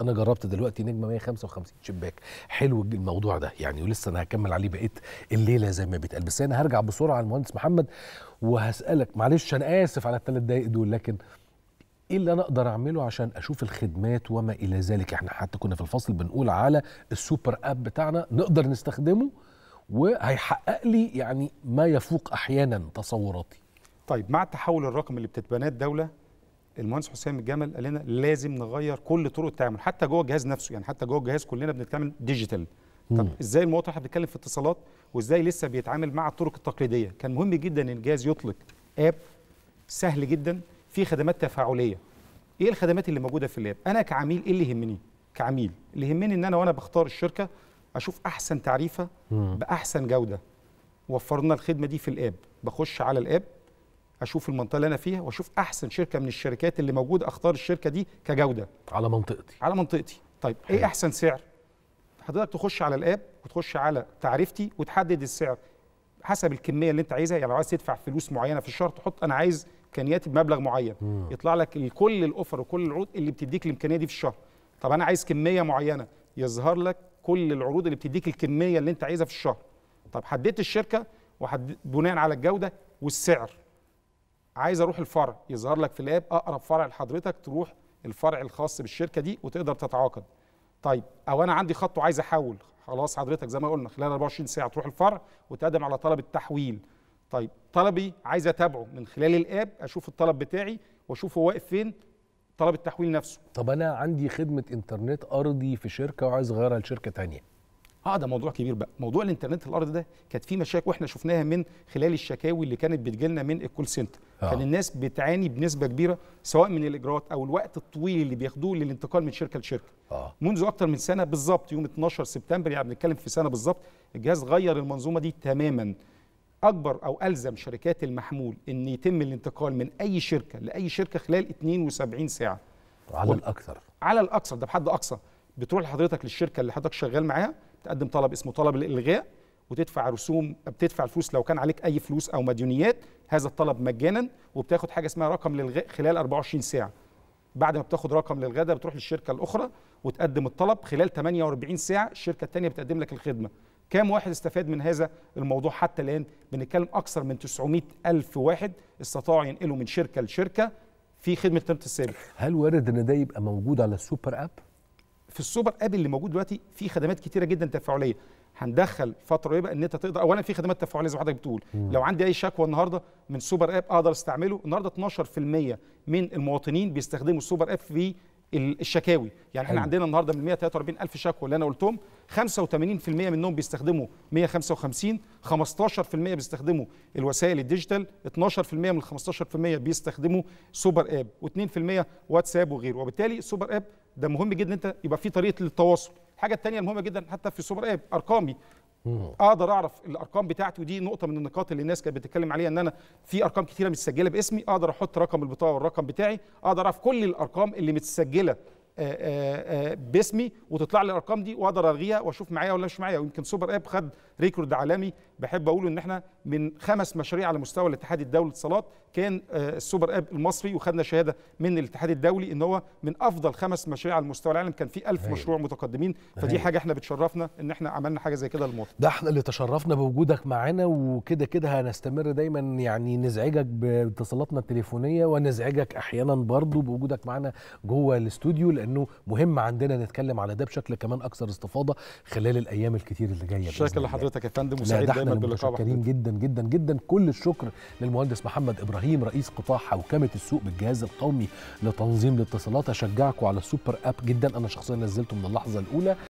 انا جربت دلوقتي نجمه 155 شباك حلو الموضوع ده يعني ولسه انا هكمل عليه بقيت الليله زي ما بيتقال بس انا هرجع بسرعه للمهندس محمد وهسالك معلش انا اسف على الثلاث دقائق دول لكن ايه اللي انا اقدر اعمله عشان اشوف الخدمات وما الى ذلك احنا حتى كنا في الفصل بنقول على السوبر اب بتاعنا نقدر نستخدمه وهيحقق لي يعني ما يفوق احيانا تصوراتي طيب مع التحول الرقمي اللي بتتبناه الدوله المهندس حسام الجمل قال لنا لازم نغير كل طرق التعامل حتى جوه الجهاز نفسه يعني حتى جوه الجهاز كلنا بنتعامل ديجيتال طب ازاي المواطن احنا بنتكلم في اتصالات وازاي لسه بيتعامل مع الطرق التقليديه كان مهم جدا ان الجهاز يطلق اب سهل جدا في خدمات تفاعليه ايه الخدمات اللي موجوده في الاب انا كعميل ايه اللي يهمني كعميل اللي يهمني ان انا وانا بختار الشركه اشوف احسن تعريفه باحسن جوده وفرنا الخدمه دي في الاب بخش على الاب اشوف المنطقه اللي انا فيها واشوف احسن شركه من الشركات اللي موجوده اختار الشركه دي كجوده على منطقتي على منطقتي طيب إيه حلو. ايه احسن سعر حضرتك تخش على الاب وتخش على تعريفتي وتحدد السعر حسب الكميه اللي انت عايزها يعني لو عايز تدفع فلوس معينه في الشهر تحط انا عايز امكانياتي بمبلغ معين مم. يطلع لك كل الاوفر وكل العروض اللي بتديك الامكانيه دي في الشهر طب انا عايز كميه معينه يظهر لك كل العروض اللي بتديك الكميه اللي انت عايزها في الشهر طب حددت الشركه وحد بناء على الجوده والسعر عايز اروح الفرع يظهر لك في الاب اقرب فرع لحضرتك تروح الفرع الخاص بالشركه دي وتقدر تتعاقد طيب او انا عندي خط وعايز احول خلاص حضرتك زي ما قلنا خلال 24 ساعه تروح الفرع وتقدم على طلب التحويل طيب طلبي عايز اتابعه من خلال الاب اشوف الطلب بتاعي واشوف هو واقف فين طلب التحويل نفسه طب انا عندي خدمه انترنت ارضي في شركه وعايز اغيرها لشركه ثانيه اه ده موضوع كبير بقى موضوع الانترنت الارضي ده كانت فيه مشاكل واحنا شفناها من خلال الشكاوي اللي كانت بتجيلنا من الكول سنتر آه. كان الناس بتعاني بنسبه كبيره سواء من الاجراءات او الوقت الطويل اللي بياخدوه للانتقال من شركه لشركه آه. منذ اكتر من سنه بالظبط يوم 12 سبتمبر يعني بنتكلم في سنه بالظبط الجهاز غير المنظومه دي تماما اكبر او الزم شركات المحمول ان يتم الانتقال من اي شركه لاي شركه خلال 72 ساعه على الاكثر على الاكثر ده بحد اقصى بتروح لحضرتك للشركه اللي حضرتك شغال معاها بتقدم طلب اسمه طلب الالغاء وتدفع رسوم بتدفع الفلوس لو كان عليك اي فلوس او مديونيات هذا الطلب مجانا وبتاخد حاجه اسمها رقم للغاء خلال 24 ساعه بعد ما بتاخد رقم للغداء بتروح للشركه الاخرى وتقدم الطلب خلال 48 ساعه الشركه الثانيه بتقدم لك الخدمه كام واحد استفاد من هذا الموضوع حتى الان بنتكلم اكثر من 900 الف واحد استطاعوا ينقلوا من شركه لشركه في خدمه تمت السابق هل وارد ان ده يبقى موجود على السوبر اب في السوبر اب اللي موجود دلوقتي في خدمات كتيره جدا تفاعليه هندخل فتره قريبه ان انت تقدر اولا في خدمات تفاعليه زي ما حضرتك بتقول مم. لو عندي اي شكوى النهارده من سوبر اب اقدر استعمله النهارده 12% من المواطنين بيستخدموا السوبر اب في الشكاوي يعني احنا عندنا النهارده من 143 الف شكوى اللي انا قلتهم 85% منهم بيستخدموا 155 15% بيستخدموا الوسائل الديجيتال 12% من ال 15% بيستخدموا سوبر اب و2% واتساب وغيره وبالتالي السوبر اب ده مهم جدا انت يبقى في طريقه للتواصل الحاجه الثانيه المهمه جدا حتى في سوبر اب إيه، ارقامي اقدر اعرف الارقام بتاعتي ودي نقطه من النقاط اللي الناس كانت بتتكلم عليها ان انا في ارقام كتيره متسجله باسمي اقدر احط رقم البطاقه والرقم بتاعي اقدر اعرف كل الارقام اللي متسجله آه، آه، آه، باسمي وتطلع لي الارقام دي واقدر الغيها واشوف معايا ولا مش معايا ويمكن سوبر اب إيه خد ريكورد عالمي بحب اقول ان احنا من خمس مشاريع على مستوى الاتحاد الدولي للاتصالات كان آه، السوبر اب المصري وخدنا شهاده من الاتحاد الدولي ان هو من افضل خمس مشاريع على مستوى العالم كان في 1000 أيوة. مشروع متقدمين فدي أيوة. حاجه احنا بتشرفنا ان احنا عملنا حاجه زي كده للمواطن ده احنا اللي تشرفنا بوجودك معانا وكده كده هنستمر دايما يعني نزعجك باتصالاتنا التليفونيه ونزعجك احيانا برضه بوجودك معانا جوه الاستوديو لانه مهم عندنا نتكلم على ده بشكل كمان اكثر استفاضه خلال الايام الكتير اللي جايه شكرا لحضرتك يا فندم وسعيد دايما متشكرين جدا جدا جدا كل الشكر للمهندس محمد ابراهيم رئيس قطاع حوكمه السوق بالجهاز القومي لتنظيم الاتصالات اشجعكم على السوبر اب جدا انا شخصيا نزلته من اللحظه الاولى